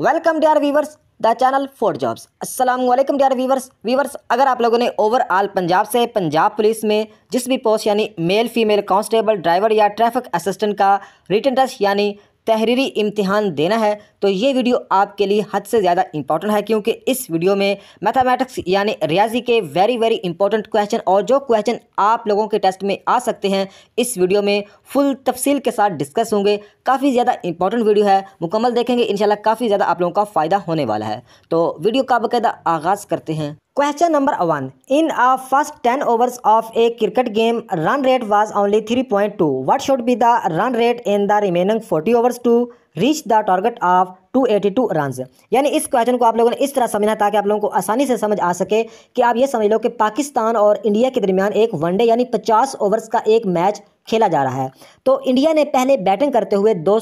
welcome dear viewers the channel for jobs अस्सलाम वालेकुम dear viewers viewers अगर आप लोगों ने ओवरऑल पंजाब से पंजाब पुलिस में जिस भी पोस्ट यानी मेल फीमेल कांस्टेबल ड्राइवर या ट्रैफिक असिस्टेंट का रिटर्न टेस्ट यानी तहरीरी इम्तिहान देना है तो ये वीडियो आपके लिए हद से ज़्यादा इंपॉर्टेंट है क्योंकि इस वीडियो में मैथमेटिक्स यानी रियाजी के वेरी वेरी इंपॉर्टेंट क्वेश्चन और जो क्वेश्चन आप लोगों के टेस्ट में आ सकते हैं इस वीडियो में फुल तफसील के साथ डिस्कस होंगे काफ़ी ज़्यादा इंपॉर्टेंट वीडियो है मुकम्मल देखेंगे इन काफ़ी ज़्यादा आप लोगों का फ़ायदा होने वाला है तो वीडियो का बाकायदा आगाज़ करते हैं question number one in a first ten overs of a cricket game run rate was only three point two what should be the run rate in the remaining forty overs to reach the target of two run यानी इस question को आप लोगों ने इस तरह समझना ताकि आप लोगों को आसानी से समझ आ सके कि आप ये समझ लो कि पाकिस्तान और इंडिया के दरमियान एक वनडे यानी पचास ओवर्स का एक मैच खेला जा रहा है तो इंडिया ने पहले बैटिंग करते हुए दो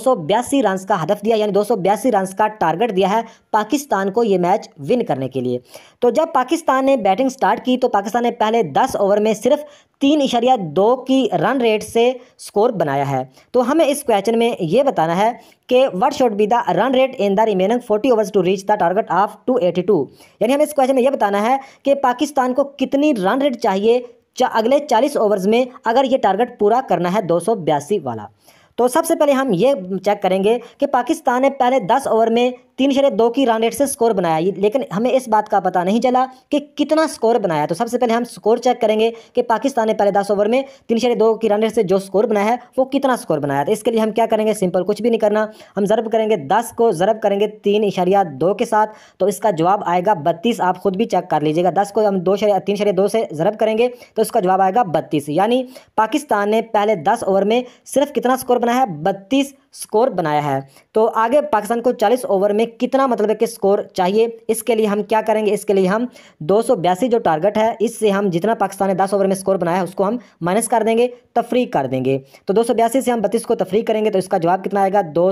रन का हदफ दिया यानी दो रन का टारगेट दिया है पाकिस्तान को ये मैच विन करने के लिए तो जब पाकिस्तान ने बैटिंग स्टार्ट की तो पाकिस्तान ने पहले 10 ओवर में सिर्फ तीन इशारिया दो की रन रेट से स्कोर बनाया है तो हमें इस क्वेश्चन में ये बताना है कि what should be the run rate in the remaining forty overs to reach the target of two यानी हमें इस क्वेश्चन में यह बताना है कि पाकिस्तान को कितनी रन रेट चाहिए चा, अगले चालीस ओवर्स में अगर ये टारगेट पूरा करना है दो वाला तो सबसे पहले हम ये चेक करेंगे कि पाकिस्तान ने पहले दस ओवर में तीन शरे दो की रन रेट से स्कोर बनाया लेकिन हमें इस बात का पता नहीं चला कि कितना स्कोर बनाया तो सबसे पहले हम स्कोर चेक करेंगे कि पाकिस्तान ने पहले दस ओवर में तीन शरे दो की रन रेट से जो स्कोर बनाया है वो कितना स्कोर बनाया तो इसके लिए हम क्या करेंगे सिंपल कुछ भी नहीं करना हम ज़रब करेंगे दस को ज़रब करेंगे तीन इशारिया दो के साथ तो इसका जवाब आएगा बत्तीस आप खुद भी चेक कर लीजिएगा दस को हम दो शरे तीन शरे दो से ज़रब करेंगे तो इसका जवाब आएगा बत्तीस यानी पाकिस्तान ने पहले दस ओवर में सिर्फ कितना स्कोर बनाया है बत्तीस स्कोर बनाया है तो आगे पाकिस्तान को 40 ओवर में कितना मतलब है कि स्कोर चाहिए इसके लिए हम क्या करेंगे इसके लिए हम दो जो टारगेट है इससे हम जितना पाकिस्तान ने 10 ओवर में स्कोर बनाया है उसको हम माइनस कर देंगे तफरी कर देंगे तो दो से हम बत्तीस को तफरी करेंगे तो इसका जवाब कितना आएगा दो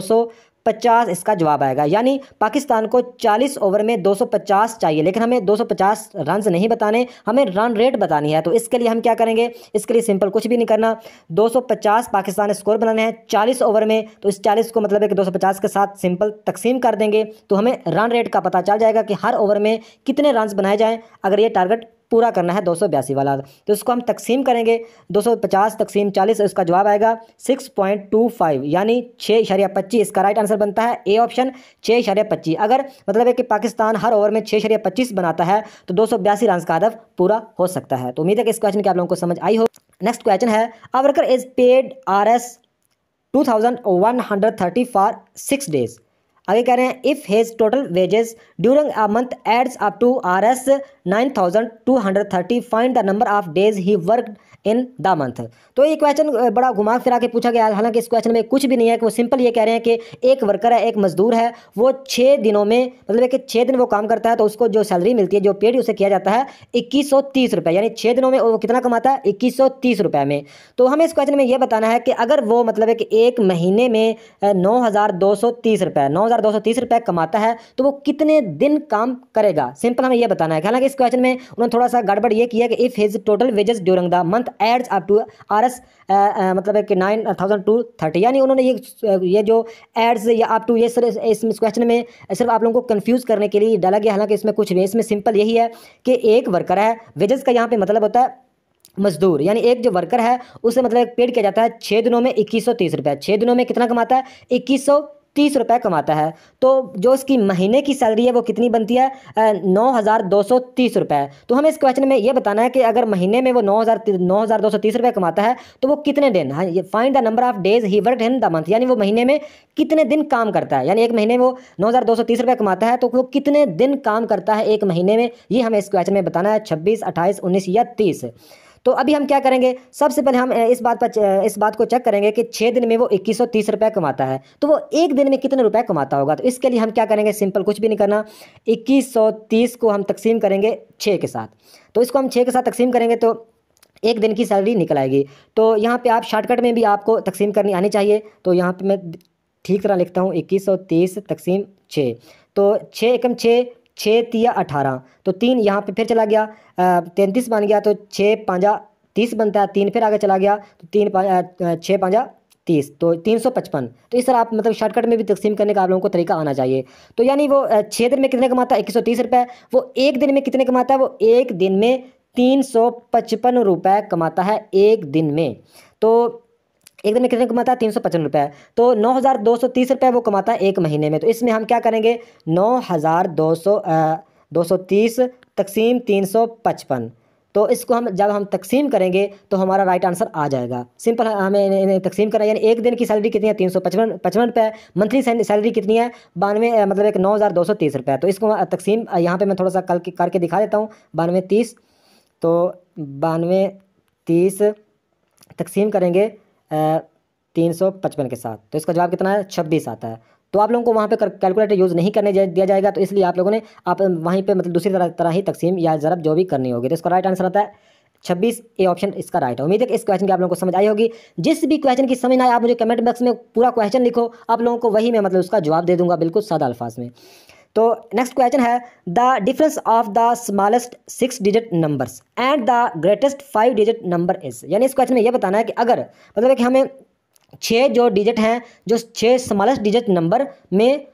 पचास इसका जवाब आएगा यानी पाकिस्तान को चालीस ओवर में पचास चाहिए लेकिन हमें दो पचास रन नहीं बताने हमें रन रेट बतानी है तो इसके लिए हम क्या करेंगे इसके लिए सिंपल कुछ भी नहीं करना 250 पाकिस्तान स्कोर बनाने हैं 40 ओवर में तो इस 40 को मतलब है कि 250 के साथ सिंपल तकसीम कर देंगे तो हमें रन रेट का पता चल जाएगा कि हर ओवर में कितने रन बनाए जाएँ अगर ये टारगेट पूरा करना है दो वाला तो इसको हम तकसीम करेंगे पचास तकसीम चालीस इसका जवाब आएगा फाइव यानी छः इशारिया पच्चीस इसका राइट आंसर बनता है ए ऑप्शन छः इशारिया पच्चीस अगर मतलब है कि पाकिस्तान हर ओवर में छः शरिया पच्चीस बनाता है तो दो रन का हदफ पूरा हो सकता है तो उम्मीद है कि इस क्वेश्चन की आप लोगों को समझ आई हो नेक्स्ट क्वेश्चन है a worker is paid R S two thousand one hundred thirty for six days आगे कह रहे हैं if his total wages during a month adds up to R S nine thousand two hundred thirty find the number of days he work in the month तो ये question बड़ा घुमा फिरा के पूछा गया हालांकि इस क्वेश्चन में कुछ भी नहीं है कि वो सिंपल ये कह रहे हैं कि एक वर्कर है एक मजदूर है वो छः दिनों में मतलब कि छः दिन वो काम करता है तो उसको जो सैलरी मिलती है जो पेड उसे किया जाता है इक्कीस सौ तीस रुपये यानी छः दिनों में वो कितना कमाता है इक्कीस सौ तीस रुपये में तो हमें इस क्वेश्चन में ये बताना है कि अगर वो मतलब कि एक महीने में नौ हज़ार दो सौ तीस रुपये नौ हज़ार दो सौ तीस रुपये कमाता है तो वो कितने दिन काम करेगा सिंपल हमें यह बताना है हालांकि इस क्वेश्चन में उन्होंने थोड़ा सा गड़बड़ ये किया कि if his total wages during the month adds up to R S मतलब है कि नाइन थाउजेंड टू थर्टी यानी उन्होंने ये ये जो एड्स या अप टू ये सर इस क्वेश्चन में सिर्फ आप लोगों को कन्फ्यूज़ करने के लिए डाला गया हालांकि इसमें कुछ नहीं इसमें सिंपल यही है कि एक वर्कर है वेजेस का यहाँ पे मतलब होता है मजदूर यानी एक जो वर्कर है उसे मतलब पेड किया जाता है छः दिनों में इक्कीस सौ तीस रुपये छः दिनों में कितना कमाता है इक्कीस सौ तीस रुपये कमाता है तो जो इसकी महीने की सैलरी है वो कितनी बनती है नौ हज़ार दो सौ तीस रुपये तो हमें इस क्वेश्चन में ये बताना है कि अगर महीने में वो नौ हज़ार नौ हज़ार दो सौ तीस रुपये कमाता है तो वो कितने दिन find the number of days he work in the month यानी वो महीने में कितने दिन काम करता है यानी एक महीने में वो नौ हज़ार दो सौ तीस रुपये कमाता है तो वो कितने दिन काम करता है एक महीने में ये हमें इस क्वेश्चन में बताना है छब्बीस अट्ठाईस उन्नीस या तीस तो अभी हम क्या करेंगे सबसे पहले हम इस बात पर इस बात को चेक करेंगे कि छः दिन में वो इक्कीस सौ तीस रुपये कमाता है तो वो एक दिन में कितने रुपये कमाता होगा तो इसके लिए हम क्या करेंगे सिंपल कुछ भी नहीं करना इक्कीस सौ तीस को हम तकसीम करेंगे छः के साथ तो इसको हम छः के साथ तकसीम करेंगे तो एक दिन की सैलरी निकल आएगी तो यहाँ पे आप शॉर्टकट में भी आपको तकसीम करनी आनी चाहिए तो यहाँ पे मैं ठीक तरह लिखता हूँ इक्कीस सौ तीस तकसीम छः तो छः एकम छः छः तिया अठारह तो तीन यहाँ पे फिर चला गया तैंतीस बन गया तो छः पाँजा तीस बनता है तीन फिर आगे चला गया तो तीन छः पाँजा तीस तो तीन सौ पचपन तो इस तरह आप मतलब शॉर्टकट में भी तकसीम करने का आप लोगों को तरीका आना चाहिए तो यानी वो छः दिन में कितने कमाता है इक्कीस सौ तीस रुपये वो एक दिन में कितने कमाता है वो एक दिन में तीन सौ पचपन रुपये कमाता है एक दिन में तो एक दिन में कितने कमाता है तीन सौ पचपन रुपये तो नौ हज़ार दो सौ तीस रुपये वो कमाता है एक महीने में तो इसमें हम क्या करेंगे नौ हज़ार दो सौ दो सौ तीस तकसीम तीन सौ पचपन तो इसको हम जब हम तकसीम करेंगे तो हमारा राइट आंसर आ जाएगा सिंपल हमें तकसीम करना यानी एक दिन की सैलरी कितनी है तीन सौ पचपन पचपन रुपये मंथली सैलरी कितनी है बानवे मतलब एक नौ हज़ार दो सौ तीस रुपये तो इसको तकसीम यहाँ पे मैं थोड़ा सा कल करके दिखा देता हूँ बानवे तीस तो बानवे तीस तकसीम करेंगे तीन सौ पचपन के साथ तो इसका जवाब कितना है छब्बीस आता है तो आप लोगों को वहाँ पे कैलकुलेटर यूज़ नहीं करने जा, दिया जाएगा तो इसलिए आप लोगों ने आप वहीं पे मतलब दूसरी तरह तरह ही तकसीम या ज़रब जो भी करनी होगी तो इसका राइट आंसर आता है छब्बीस ए ऑप्शन इसका राइट है उम्मीद है कि इस क्वेश्चन की आप लोगों को समझ आई होगी जिस भी क्वेश्चन की समझ आए आप मुझे कमेंट बॉक्स में पूरा क्वेश्चन लिखो आप लोगों को वही मैं मतलब उसका जवाब दे दूंगा बिल्कुल सादा अल्फाज में तो नेक्स्ट क्वेश्चन है the difference of the smallest six digit numbers and the greatest five digit number is यानी इस क्वेश्चन में यह बताना है कि अगर मतलब कि हमें छः जो डिजिट हैं जो छः स्मॉलेस्ट डिजिट नंबर में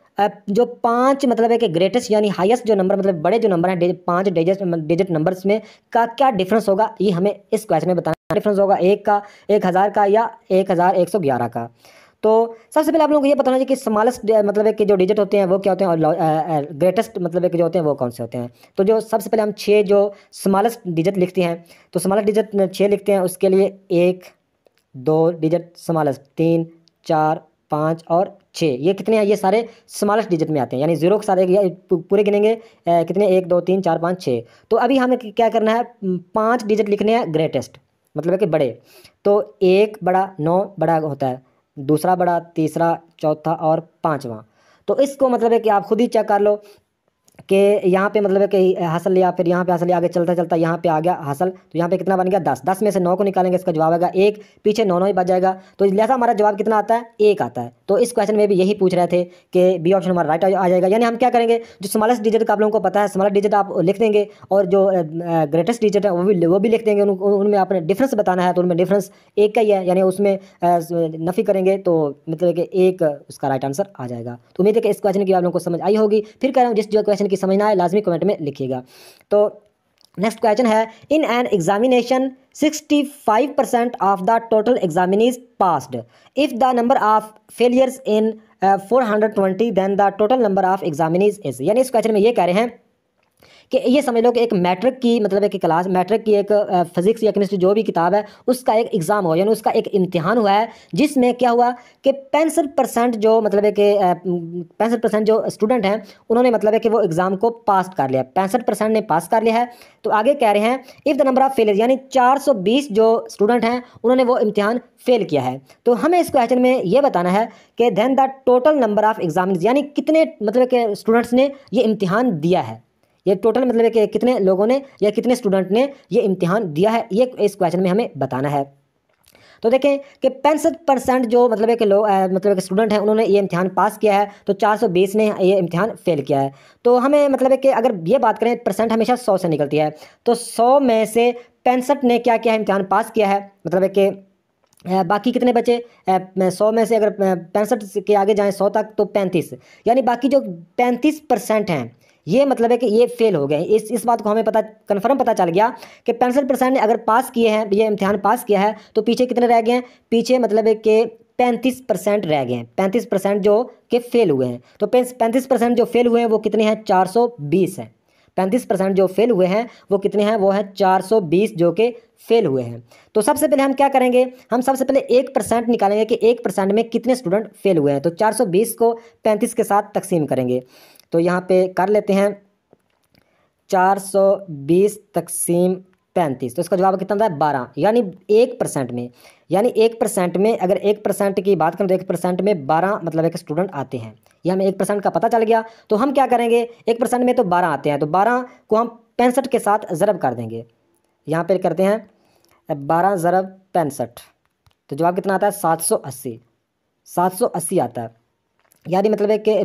जो पांच मतलब है कि ग्रेटेस्ट यानी हाईएस्ट जो नंबर मतलब बड़े जो नंबर हैं पांच डिजिट डिजिट नंबर्स में का क्या डिफरेंस होगा ये हमें इस क्वेश्चन में बताना डिफरेंस होगा एक का एक हज़ार का या एक हज़ार एक सौ ग्यारह का तो सबसे पहले आप लोगों को ये बताना चाहिए कि स्मॉलेस्ट मतलब एक जो डिजिट होते हैं वो क्या होते हैं और ग्रेटेस्ट मतलब एक जो होते हैं वो कौन से होते हैं तो जो सबसे पहले हम छः जो स्मॉलेस्ट डिजिट लिखते हैं तो स्मॉलेस्ट डिजिट छः लिखते हैं उसके लिए एक दो डिजिट स्मॉलेस्ट तीन चार पाँच और छः ये कितने हैं ये सारे स्मॉलेस्ट डिजिट में आते हैं यानी जीरो के साथ एक पूरे गिनेंगे कितने एक दो तीन चार पाँच छः तो अभी हमें क्या करना है पाँच डिजिट लिखने हैं ग्रेटेस्ट मतलब है कि बड़े तो एक बड़ा नौ बड़ा होता है दूसरा बड़ा तीसरा चौथा और पाँचवा तो इसको मतलब है कि आप खुद ही चेक कर लो के यहाँ पे मतलब है कि हासिल लिया फिर यहाँ पे हासिल लिया आगे चलता चलता यहाँ पे आ गया हासिल तो यहाँ पे कितना बन गया दस दस में से नौ को निकालेंगे इसका जवाब आएगा एक पीछे नौ नौ ही बच जाएगा तो लिहाजा हमारा जवाब कितना आता है एक आता है तो इस क्वेश्चन में भी यही पूछ रहे थे कि बी ऑप्शन हमारा राइट आ जाएगा यानी हम क्या करेंगे जो स्मॉलेस्ट डिजिट का आप लोगों को पता है स्मॉलेस्ट डिजिट आप लिख देंगे और जो ग्रेटेस्ट डिजिट है वो भी वो भी लिख देंगे उनमें आपने डिफरेंस बताना है तो उनमें डिफरेंस एक का ही है यानी उसमें नफ़ी करेंगे तो मतलब कि एक उसका राइट आंसर आ जाएगा तो उम्मीद है कि इस क्वेश्चन की आप लोगों को समझ आई होगी फिर कह रहा हूँ जिस जो क्वेश्चन क्वेश्चन की समझना है लाजमी कमेंट में लिखिएगा तो नेक्स्ट क्वेश्चन है in an examination 65 percent of the total examinees passed if the number of failures in 420 then the total number of examinees is यानी इस क्वेश्चन में ये कह रहे हैं कि ये समझ लो कि एक मैट्रिक की मतलब एक क्लास मैट्रिक की एक फिजिक्स या केमिस्ट्री जो भी किताब है उसका एक एग्ज़ाम हो यानी उसका एक इम्तिहान हुआ है जिसमें क्या हुआ कि पैंसठ परसेंट जो मतलब है कि पैंसठ परसेंट जो स्टूडेंट हैं उन्होंने मतलब है कि वो एग्ज़ाम को पास कर लिया पैंसठ परसेंट ने पास कर लिया है तो आगे कह रहे हैं if the number of failure यानी चार सौ बीस जो स्टूडेंट हैं उन्होंने वो इम्तिहान फेल किया है तो हमें इस क्वेश्चन में ये बताना है कि then the total number of exam यानी कितने मतलब के स्टूडेंट्स ने ये इम्तिहान दिया है ये टोटल मतलब कि कितने लोगों ने या कितने स्टूडेंट ने ये इम्तिहान दिया है ये इस क्वेश्चन में हमें बताना है तो देखें कि पैंसठ परसेंट जो मतलब है कि लोग मतलब कि स्टूडेंट हैं उन्होंने ये इम्तिहान पास किया है तो 420 ने ये इम्तिहान फेल किया है तो हमें मतलब है कि अगर ये बात करें परसेंट हमेशा 100 से निकलती है तो 100 में से पैंसठ ने क्या किया है इम्तिहान पास किया है मतलब है कि बाकी कितने बचे सौ में से अगर पैंसठ के आगे जाएँ सौ तक तो पैंतीस यानी बाकी जो पैंतीस परसेंट हैं ये मतलब है कि ये फेल हो गए इस इस बात को हमें पता कन्फर्म पता चल गया कि पैंसठ परसेंट ने अगर पास किए हैं ये इम्तिहान पास किया है तो पीछे कितने रह गए हैं पीछे मतलब है कि पैंतीस परसेंट रह गए हैं पैंतीस परसेंट जो के फेल हुए हैं तो पैंतीस परसेंट जो फेल हुए हैं वो कितने हैं चार सौ बीस हैं पैंतीस परसेंट जो फेल हुए हैं वो कितने हैं वो है चार सौ बीस जो कि फेल हुए हैं तो सबसे पहले हम क्या करेंगे हम सबसे पहले एक परसेंट निकालेंगे कि एक परसेंट में कितने स्टूडेंट फेल हुए हैं तो चार सौ बीस को पैंतीस के साथ तकसीम करेंगे तो यहाँ पे कर लेते हैं चार सौ बीस तकसीम पैंतीस तो इसका जवाब कितना है बारह यानी एक परसेंट में यानी एक परसेंट में अगर एक परसेंट की बात करें तो एक परसेंट में बारह मतलब एक स्टूडेंट आते हैं यह हमें एक परसेंट का पता चल गया तो हम क्या करेंगे एक परसेंट में तो बारह आते हैं तो बारह को हम पैंसठ के साथ ज़रब कर देंगे यहाँ पर करते हैं बारह ज़रब पैंसठ तो जवाब कितना आता है सात सौ अस्सी सात सौ अस्सी आता है यानी मतलब है कि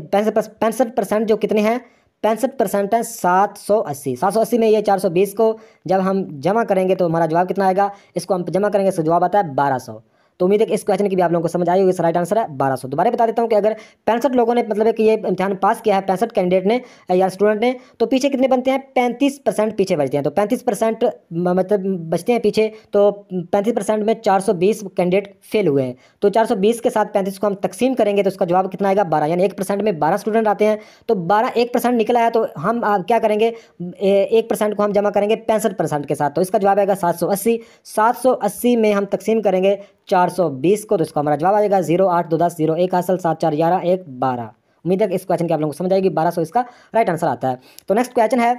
पैंसठ परसेंट जो कितने हैं पैंसठ परसेंट है सात सौ अस्सी सात सौ अस्सी में ये चार सौ बीस को जब हम जमा करेंगे तो हमारा जवाब कितना आएगा इसको हम जमा करेंगे इसका जवाब आता है बारह सौ तो उम्मीद है कि इस क्वेश्चन की भी आप लोगों को समझ आई होगी इस राइट आंसर है बारह सौ दोबारा बता देता हूँ कि अगर पैंसठ लोगों ने मतलब कि ये इम्तहान पास किया है पैंसठ कैंडिडेट ने या स्टूडेंट ने तो पीछे कितने बनते हैं पैंतीस परसेंट पीछे बचते हैं तो पैंतीस परसेंट मतलब बचते हैं पीछे तो पैंतीस परसेंट में चार सौ बीस कैंडिडेट फेल हुए हैं तो चार सौ बीस के साथ पैंतीस को हम तकसीम करेंगे तो उसका जवाब कितना आएगा बारह यानी एक परसेंट में बारह स्टूडेंट आते हैं तो बारह एक परसेंट निकला है तो हम क्या करेंगे एक परसेंट को हम जमा करेंगे पैंसठ परसेंट के साथ तो इसका जवाब आएगा सात सौ अस्सी सात सौ अस्सी में हम तकसीम करेंगे चार सौ बीस को तो इसको हमारा जवाब आएगा जीरो आठ दो दस जीरो एक हासिल सात चार ग्यारह एक बारह उम्मीद है इस क्वेश्चन की आप लोगों को समझ आएगी बारह सौ इसका राइट आंसर आता है तो नेक्स्ट क्वेश्चन है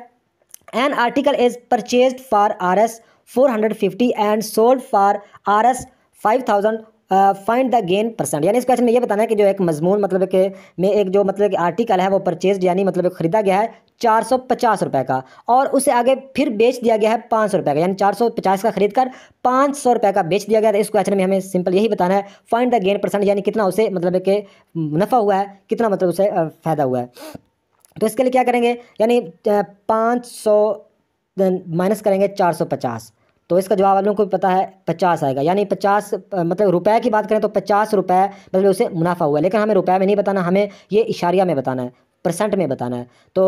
an article is purchase for R S four hundred fifty and sold for R S five thousand find the gain percent यानी इस क्वेश्चन में ये बताना है कि जो एक मजमून मतलब के में एक जो मतलब कि आर्टिकल है वो परचेज यानी मतलब खरीदा गया है चार सौ पचास रुपए का और उसे आगे फिर बेच दिया गया है पाँच सौ रुपए का यानी चार सौ पचास का खरीद कर पाँच सौ रुपए का बेच दिया गया था इस क्वेश्चन में हमें सिंपल यही बताना है फाइंड द गेन परसेंट यानी कितना उसे मतलब कि नफ़ा हुआ है कितना मतलब उसे फ़ायदा हुआ है तो इसके लिए क्या करेंगे यानी पाँच सौ माइनस करेंगे चार सौ पचास तो इसका जवाब आप लोगों को पता है पचास आएगा यानी पचास मतलब रुपए की बात करें तो पचास रुपए मतलब उसे मुनाफा हुआ है लेकिन हमें रुपए में नहीं बताना हमें ये इशारिया में बताना है परसेंट में बताना है तो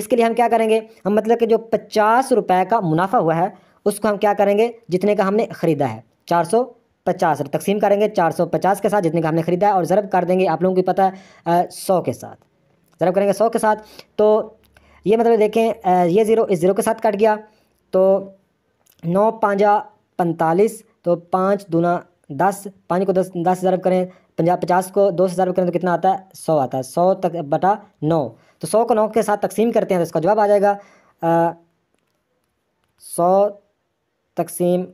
इसके लिए हम क्या करेंगे हम मतलब कि जो पचास रुपये का मुनाफा हुआ है उसको हम क्या करेंगे जितने का हमने ख़रीदा है चार सौ पचास तकसीम करेंगे चार सौ पचास के साथ जितने का हमने ख़रीदा है और ज़रब कर देंगे आप लोगों को पता है सौ के साथ ज़रब करेंगे सौ के साथ तो ये मतलब देखें ये ज़ीरो इस ज़ीरो के साथ कट गया तो नौ पाँजा पैंतालीस तो पाँच दूना दस पाँच को दस दस ज़रब करें पंजाब पचास को दो हज़ार रुपये करें तो कितना आता है सौ आता है सौ तक बटा नौ तो सौ को नौ के साथ तकसीम करते हैं तो इसका जवाब आ जाएगा सौ तकसीम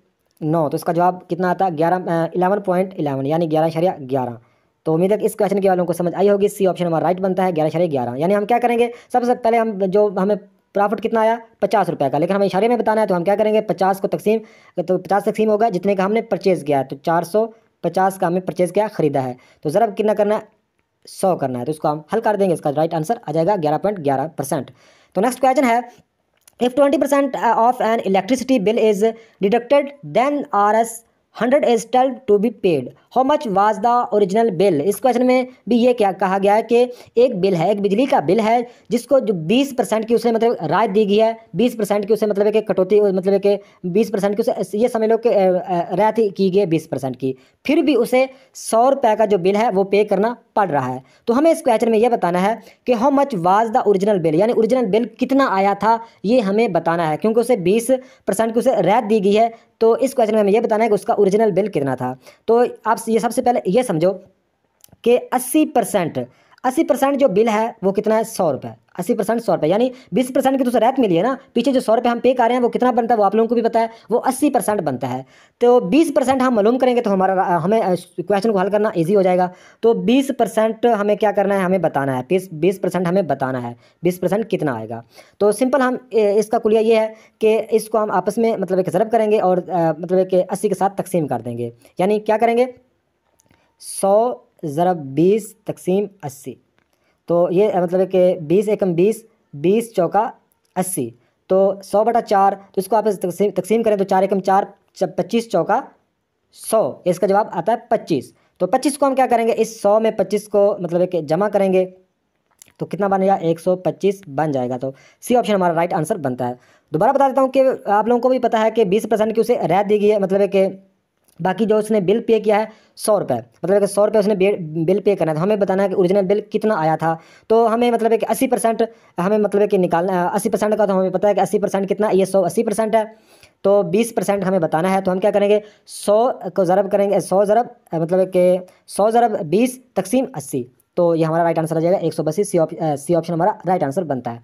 नौ तो इसका जवाब कितना आता है ग्यारह इलेवन पॉइंट इलेवन यानी ग्यारह शरिया ग्यारह तो उम्मीद है इस क्वेश्चन के वालों को समझ आई होगी सी ऑप्शन हमारा राइट बनता है ग्यारह शरिया ग्यारह यानी हम क्या करेंगे सबसे पहले हम जो हमें प्रॉफिट कितना आया पचास रुपये का लेकिन हमें इशारे में बताना है तो हम क्या करेंगे पचास को तकसीम तो पचास तकसीम होगा जितने का हमने परचेज़ किया है तो चार सौ पचास का हमें परचेज किया खरीदा है तो ज़रा कितना करना है सौ करना है तो इसको हम हल कर देंगे इसका राइट आंसर आ जाएगा ग्यारह पॉइंट ग्यारह परसेंट तो नेक्स्ट क्वेश्चन है if twenty percent of an electricity bill is deducted then R S hundred is still to be paid how much was the original bill इस क्वेश्चन में भी ये क्या कहा गया है कि एक बिल है एक बिजली का बिल है जिसको जो बीस परसेंट की उसने मतलब राय दी गई है बीस परसेंट की उसे मतलब कि कटौती मतलब कि बीस परसेंट की उसे ये समझ लो कि रायत की गई है बीस परसेंट की फिर भी उसे सौ रुपये का जो बिल है वो पे करना पड़ रहा है तो हमें इस क्वेश्चन में यह बताना है कि how much was the original bill यानी ओरिजिनल बिल कितना आया था ये हमें बताना है क्योंकि उसे बीस परसेंट की उसे रायत दी गई है तो इस क्वेश्चन में हमें यह बताना है कि उसका ओरिजिनल बिल कितना था तो आप ये सबसे पहले ये समझो कि अस्सी परसेंट अस्सी परसेंट जो बिल है वो कितना है सौ रुपये अस्सी परसेंट सौ रुपये यानी बीस परसेंट की तो रियायत मिली है ना पीछे जो सौ रुपये हम पे कर रहे हैं वो कितना बनता है वो आप लोगों को भी पता है वो अस्सी परसेंट बनता है तो बीस परसेंट हम मालूम करेंगे तो हमारा हमें क्वेश्चन को हल करना ईजी हो जाएगा तो बीस परसेंट हमें क्या करना है हमें बताना है बीस बीस परसेंट हमें बताना है बीस परसेंट कितना आएगा तो सिंपल हम इसका कुलिया ये है कि इसको हम आपस में मतलब एक ज़रब करेंगे और मतलब कि अस्सी के साथ तकसीम कर देंगे यानी क्या करेंगे सौ ज़रब बीस तकसीम अस्सी तो ये मतलब कि बीस एकम बीस बीस चौका अस्सी तो सौ बटा चार तो इसको आप तकसीम तकसीम करें तो चार एकम चार पच्चीस चौका सौ इसका जवाब आता है पच्चीस तो पच्चीस को हम क्या करेंगे इस सौ में पच्चीस को मतलब कि जमा करेंगे तो कितना बनेगा एक सौ पच्चीस बन जाएगा तो सी ऑप्शन हमारा राइट आंसर बनता है दोबारा बता देता हूँ कि आप लोगों को भी पता है कि बीस परसेंट की उसे रैत दी गई है मतलब कि बाकी जो उसने बिल पे किया है सौ रुपये मतलब कि सौ रुपये उसने बिल पे करना है तो हमें बताना है कि ओरिजिनल बिल कितना आया था तो हमें मतलब है कि अस्सी परसेंट हमें मतलब है कि निकालना अस्सी परसेंट का तो हमें पता है कि अस्सी परसेंट कितना ये सौ अस्सी परसेंट है तो बीस परसेंट हमें बताना है तो हम क्या करेंगे सौ को ज़रब करेंगे सौ ज़रब मतलब कि सौ ज़रब बीस तकसीम अस्सी तो ये हमारा राइट आंसर आ जाएगा एक सौ बसी सी ऑप्शन हमारा राइट आंसर बनता है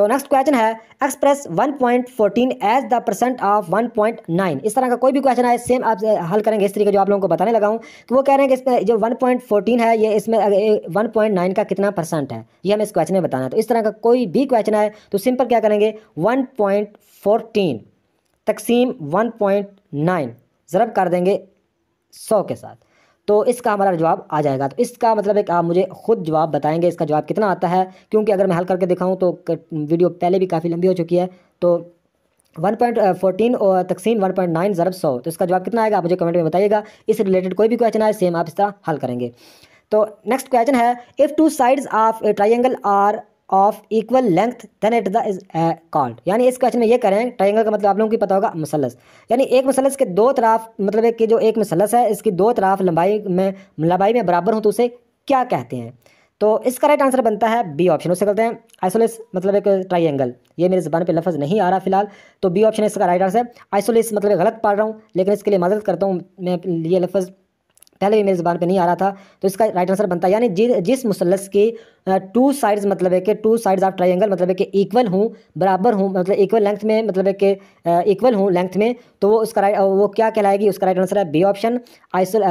तो नेक्स्ट क्वेश्चन है express 1.14 as the percent of 1.9 इस तरह का कोई भी क्वेश्चन आए सेम आप हल करेंगे इस तरीके जो आप लोगों को बताने लगा हूँ तो वो कह रहे हैं कि इसमें जो 1.14 है ये इसमें 1.9 का कितना परसेंट है ये हमें इस क्वेश्चन में बताना है तो इस तरह का कोई भी क्वेश्चन आए तो सिंपल क्या करेंगे वन तकसीम वन ज़रब कर देंगे सौ के साथ तो इसका हमारा जवाब आ जाएगा तो इसका मतलब है कि आप मुझे खुद जवाब बताएंगे इसका जवाब कितना आता है क्योंकि अगर मैं हल करके दिखाऊँ तो वीडियो पहले भी काफ़ी लंबी हो चुकी है तो वन पॉइंट फोर्टीन और तकसीम वन पॉइंट नाइन ज़रब सौ तो इसका जवाब कितना आएगा आप मुझे कमेंट में बताइएगा इस रिलेटेड कोई भी क्वेश्चन आए सेम आप इस तरह हल करेंगे तो नेक्स्ट क्वेश्चन है if two sides of a triangle are of equal length then it the is called यानी इस क्वेश्चन में ये करें ट्राइंगल का मतलब आप लोगों को पता होगा मुसलस यानी एक मसलस के दो तरफ मतलब एक जो एक मसलस है इसकी दो तरफ लंबाई में लंबाई में बराबर हो तो उसे क्या कहते हैं तो इसका राइट आंसर बनता है बी ऑप्शन उसे कहते हैं आइसोलिस मतलब एक ट्राइंगल ये मेरे जबान पे लफ्ज़ नहीं आ रहा फिलहाल तो बी ऑप्शन इसका राइट आंसर है आइसोलिस मतलब गलत पढ़ रहा हूँ लेकिन इसके लिए मदद करता हूँ मैं ये लफ्ज़ पहले भी मेरी ज़बान पे नहीं आ रहा था तो इसका राइट आंसर बनता है यानी जि, जिस मुसलस के टू साइड्स मतलब है कि टू साइड्स ऑफ ट्राइंगल मतलब है कि इक्वल हूँ बराबर हूँ मतलब इक्वल लेंथ में मतलब है कि इक्वल हूँ लेंथ में तो वो उसका राइट वो क्या कहलाएगी उसका राइट आंसर है बी ऑप्शन आइसोल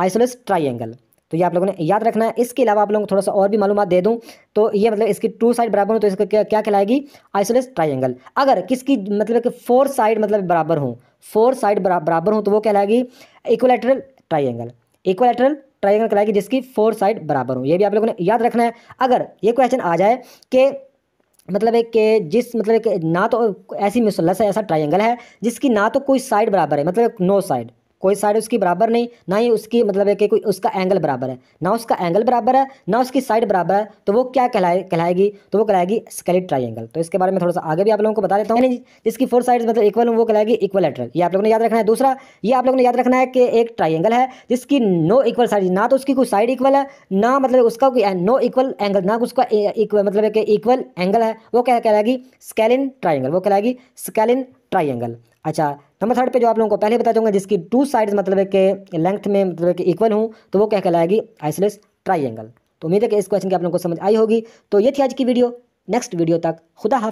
आइसोलस ट्राइंगल तो ये आप लोगों ने याद रखना है इसके अलावा आप लोगों को थोड़ा सा और भी मालूम दे दूँ तो ये मतलब इसकी टू साइड बराबर हो तो इसको क्या क्या कहलाएगी आइसोलेस ट्राइंगल अगर किसकी मतलब कि फोर साइड मतलब बराबर हो फोर साइड बराबर हो तो वो कहलाएगी इक्वलेटरल ट्राइंगल इक्वलेटरल ट्राइंगल कि जिसकी फोर साइड बराबर हो ये भी आप लोगों ने याद रखना है अगर ये क्वेश्चन आ जाए कि मतलब एक के जिस मतलब एक ना तो ऐसी मुसलस है ऐसा ट्राइंगल है जिसकी ना तो कोई साइड बराबर है मतलब नो साइड कोई साइड उसकी बराबर नहीं ना ही उसकी मतलब है कि कोई उसका एंगल बराबर है ना उसका एंगल बराबर है ना उसकी साइड बराबर है तो वो क्या कहलाए कहलाएगी तो वो कहलाएगी स्केलेट ट्राइंगल तो इसके बारे में थोड़ा सा आगे भी आप लोगों को बता देता हूँ जिसकी फोर साइड मतलब इक्वल वो कहलाएगी इक्वल एट्रल ये आप लोगों ने याद रखना है दूसरा ये आप लोगों ने याद रखना है कि एक ट्राइंगल है जिसकी नो इक्वल साइड ना तो उसकी कोई साइड इक्वल है ना मतलब उसका कोई नो इक्वल एंगल ना उसका मतलब इक्वल एंगल है वो क्या कहलाएगी स्केलिन ट्राइंगल वो कहलाएगी स्केलिन ट्राइंगल अच्छा नंबर तो थर्ड पे जो आप लोगों को पहले बता दूंगा जिसकी टू साइड्स मतलब के लेंथ में मतलब है कि इक्वल हूँ तो वो क्या कहलाएगी आइसलेस एंगल तो उम्मीद है कि इस क्वेश्चन की आप लोगों को समझ आई होगी तो ये थी आज की वीडियो नेक्स्ट वीडियो तक खुदा हाफ